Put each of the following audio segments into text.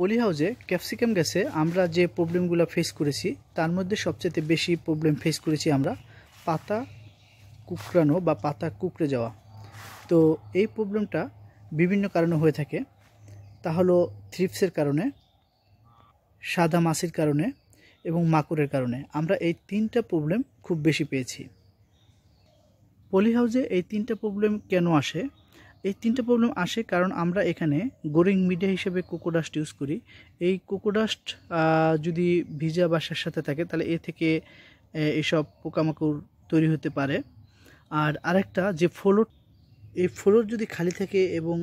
পলি হাউসে ক্যাপসিকাম গাছে আমরা যে প্রবলেমগুলো ফেস করেছি তার মধ্যে সবচেয়ে বেশি প্রবলেম ফেস করেছি আমরা পাতা কুকড়ানো বা পাতা কুকড়ে যাওয়া তো এই প্রবলেমটা বিভিন্ন কারণে হয়ে থাকে তা হলো থ্রিপসের কারণে সাদা মাছির কারণে এবং মাকড়ের কারণে আমরা এই তিনটা প্রবলেম খুব বেশি পেয়েছি পলি হাউসে এই তিনটা প্রবলেম কেন আসে এই তিনটে প্রবলেম আসে কারণ আমরা এখানে গোরিং মিডিয়া হিসেবে কোকোডাস্ট ইউজ করি এই কোকোডাস্ট যদি ভিজা বাসার সাথে থাকে তাহলে এ থেকে এসব পোকামাকড় তৈরি হতে পারে আর আরেকটা যে ফ্লোর এই ফ্লোর যদি খালি থাকে এবং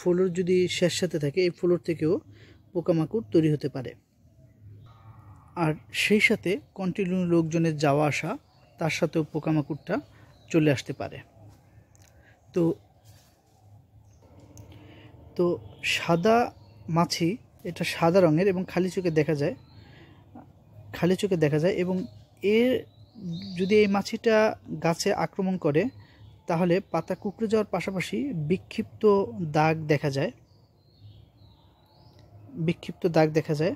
ফ্লোর যদি শেষ সাথে থাকে এই ফ্লোর থেকেও পোকামাকড় তৈরি হতে পারে আর সেই সাথে কন্টিনিউ লোকজনের যাওয়া আসা তার সাথেও পোকামাকড়টা চলে আসতে পারে তো তো সাদা মাছি এটা সাদা রঙের এবং খালি চোখে দেখা যায় খালি চোখে দেখা যায় এবং এর যদি এই মাছিটা গাছে আক্রমণ করে তাহলে পাতা কুকড়ে যাওয়ার পাশাপাশি বিক্ষিপ্ত দাগ দেখা যায় বিক্ষিপ্ত দাগ দেখা যায়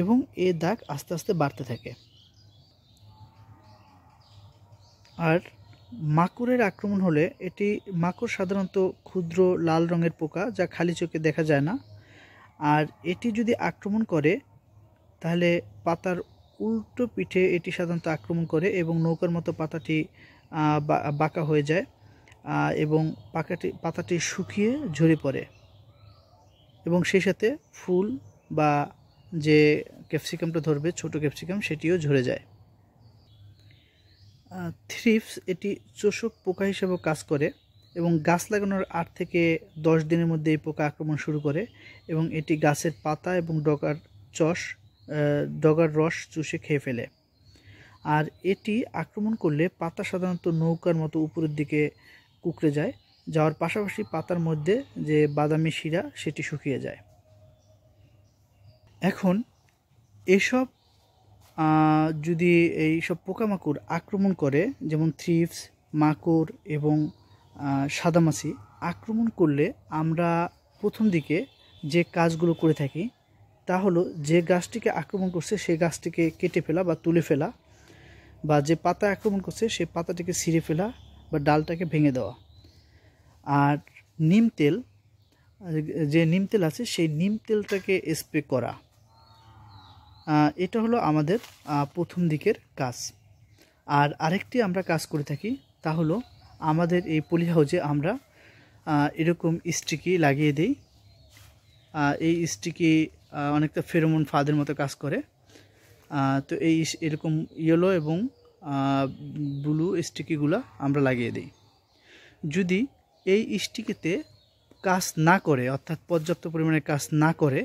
এবং এ দাগ আস্তে আস্তে বাড়তে থাকে আর মাকুরের আক্রমণ হলে এটি মাকড় সাধারণত ক্ষুদ্র লাল রঙের পোকা যা খালি চোখে দেখা যায় না আর এটি যদি আক্রমণ করে তাহলে পাতার উল্টো পিঠে এটি সাধারণত আক্রমণ করে এবং নৌকার মতো পাতাটি বাঁকা হয়ে যায় এবং পাকাটি পাতাটি শুকিয়ে ঝরে পড়ে এবং সেই সাথে ফুল বা যে ক্যাপসিকামটা ধরবে ছোট ক্যাপসিকাম সেটিও ঝরে যায় থ্রিপস এটি চোষক পোকা হিসেবে কাজ করে এবং গাছ লাগানোর আট থেকে দশ দিনের মধ্যে এই পোকা আক্রমণ শুরু করে এবং এটি গাছের পাতা এবং ডগার চষ ডগার রস চুষে খেয়ে ফেলে আর এটি আক্রমণ করলে পাতা সাধারণত নৌকার মতো উপরের দিকে কুকড়ে যায় যাওয়ার পাশাপাশি পাতার মধ্যে যে বাদামি শিরা সেটি শুকিয়ে যায় এখন এসব যদি এই সব পোকামাকড় আক্রমণ করে যেমন থ্রিপস মাকড় এবং সাদামাছি আক্রমণ করলে আমরা প্রথম দিকে যে কাজগুলো করে থাকি তা হলো যে গাছটিকে আক্রমণ করছে সেই গাছটিকে কেটে ফেলা বা তুলে ফেলা বা যে পাতা আক্রমণ করছে সেই পাতাটিকে ছিঁড়ে ফেলা বা ডালটাকে ভেঙে দেওয়া আর নিম তেল যে নিম তেল আছে সেই নিম তেলটাকে স্প্রে করা এটা হলো আমাদের প্রথম দিকের কাজ আর আরেকটি আমরা কাজ করে থাকি তা হলো আমাদের এই পলি হাউজে আমরা এরকম স্টিকি লাগিয়ে দিই এই স্টিকি অনেকটা ফেরোমন ফাঁদের মতো কাজ করে তো এই এরকম ইয়েলো এবং ব্লু স্টিকিগুলো আমরা লাগিয়ে দিই যদি এই স্টিকিতে কাজ না করে অর্থাৎ পর্যাপ্ত পরিমাণে কাজ না করে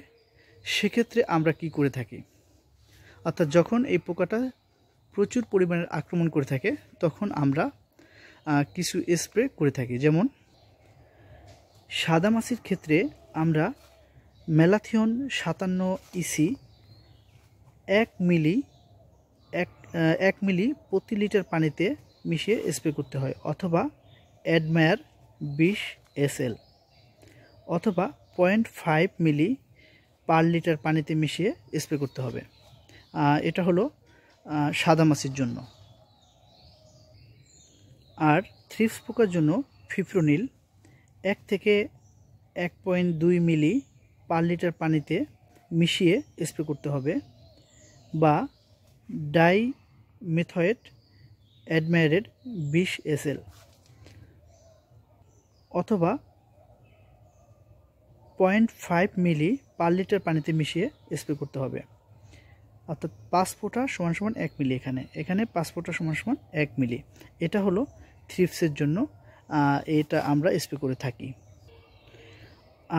সেক্ষেত্রে আমরা কি করে থাকি অর্থাৎ যখন এই পোকাটা প্রচুর পরিমাণে আক্রমণ করে থাকে তখন আমরা কিছু স্প্রে করে থাকি যেমন সাদা মাছির ক্ষেত্রে আমরা মেলাথিয়ন সাতান্ন ইসি e এক মিলি এক এক মিলি প্রতি লিটার পানিতে মিশিয়ে স্প্রে করতে হয় অথবা অ্যাডমায়ার বিশ এল অথবা point five milli per litre পানিতে মিশিয়ে স্প্রে করতে হবে এটা হলো সাদা মাছির জন্য আর থ্রিপস পোকার জন্য ফিফ্রোনিল এক থেকে এক পয়েন্ট দুই মিলি পার লিটার পানিতে মিশিয়ে স্প্রে করতে হবে বা ডাই মেথয়েট অ্যাডমায়ারেড বিশ এল অথবা point five milli per litre পানিতে মিশিয়ে স্প্রে করতে হবে অর্থাৎ পাঁচ ফোঁটা সমান সমান এক মিলি এখানে এখানে পাঁচ ফোঁটা সমান সমান এক মিলি এটা হলো থ্রিপসের জন্য এটা আমরা স্প্রে করে থাকি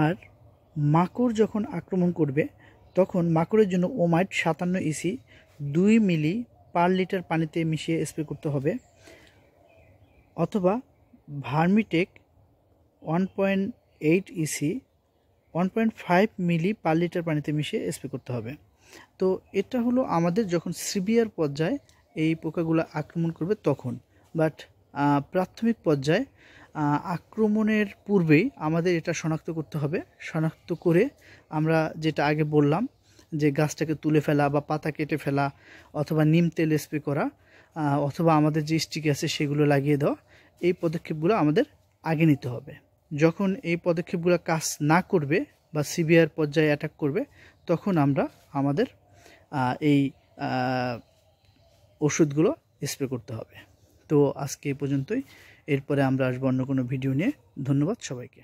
আর মাকড় যখন আক্রমণ করবে তখন মাকড়ের জন্য ওমাইট সাতান্ন ইসি e দুই মিলি পার লিটার পানিতে মিশিয়ে স্প্রে করতে হবে অথবা Vertimec one point eight EC one point five milli per litre পানিতে মিশিয়ে স্প্রে করতে হবে তো এটা হলো আমাদের যখন সিভিয়ার পর্যায়ে এই পোকাগুলো আক্রমণ করবে তখন বাট প্রাথমিক পর্যায়ে আক্রমণের পূর্বেই আমাদের এটা শনাক্ত করতে হবে শনাক্ত করে আমরা যেটা আগে বললাম যে গাছটাকে তুলে ফেলা বা পাতা কেটে ফেলা অথবা নিম তেল স্প্রে করা অথবা আমাদের যে স্টিক আছে সেগুলো লাগিয়ে দেওয়া এই পদক্ষেপগুলো আমাদের আগে নিতে হবে যখন এই পদক্ষেপগুলো কাজ না করবে বা সিভিয়ার পর্যায়ে অ্যাটাক করবে তখন আমরা আমাদের এই ওষুধগুলো স্প্রে করতে হবে তো আজকে এ পর্যন্তই এরপরে আমরা আসবো অন্য কোনো ভিডিও নিয়ে ধন্যবাদ সবাইকে